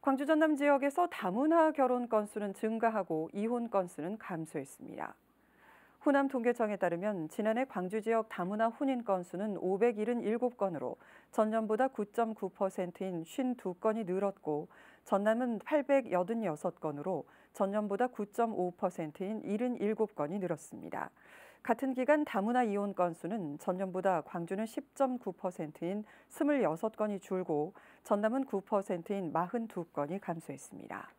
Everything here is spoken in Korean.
광주 전남 지역에서 다문화 결혼 건수는 증가하고 이혼 건수는 감소했습니다. 호남 통계청에 따르면 지난해 광주 지역 다문화 혼인 건수는 577건으로 전년보다 9.9%인 52건이 늘었고 전남은 886건으로 전년보다 9.5%인 77건이 늘었습니다. 같은 기간 다문화 이혼 건수는 전년보다 광주는 10.9%인 26건이 줄고 전남은 9%인 42건이 감소했습니다.